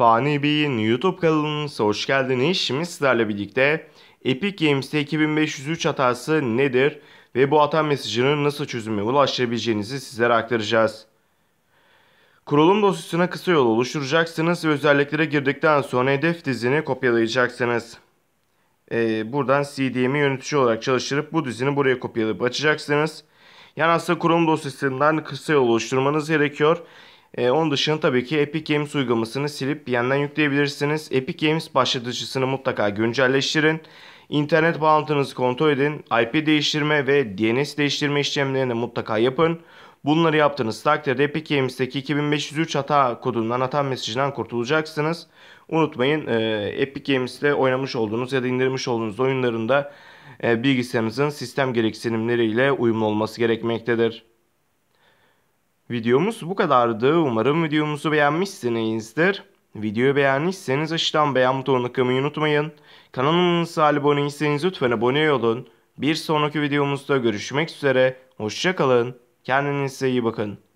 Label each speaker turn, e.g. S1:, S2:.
S1: Fani Bey'in YouTube kanalımıza hoş geldiniz. Şimdi sizlerle birlikte Epic Games'te 2503 hatası nedir ve bu hata mesajını nasıl çözüme ulaştırabileceğinizi sizlere aktaracağız. Kurulum dosyasına kısa yol oluşturacaksınız ve özelliklere girdikten sonra hedef dizini kopyalayacaksınız. Ee, buradan CDM'i yönetici olarak çalıştırıp bu dizini buraya kopyalayıp açacaksınız. Yani aslında kurulum dosyasından kısa yol oluşturmanız gerekiyor. E, onun dışında tabii ki Epic Games uygulamasını silip yeniden yükleyebilirsiniz. Epic Games başlatıcısını mutlaka güncelleştirin. İnternet bağlantınızı kontrol edin. IP değiştirme ve DNS değiştirme işlemlerini mutlaka yapın. Bunları yaptığınız takdirde Epic Games'teki 2503 hata kodundan, hata mesajından kurtulacaksınız. Unutmayın e, Epic Games'te oynamış olduğunuz ya da indirmiş olduğunuz oyunların da e, bilgisayarınızın sistem gereksinimleriyle uyumlu olması gerekmektedir. Videomuz bu kadardı. Umarım videomuzu beğenmişsinizdir. Videoyu beğendiyseniz aşağıdan beğen butonuna kımayı unutmayın. Kanalımıza aboneyseniz lütfen abone olun. Bir sonraki videomuzda görüşmek üzere. Hoşçakalın. Kendinize iyi bakın.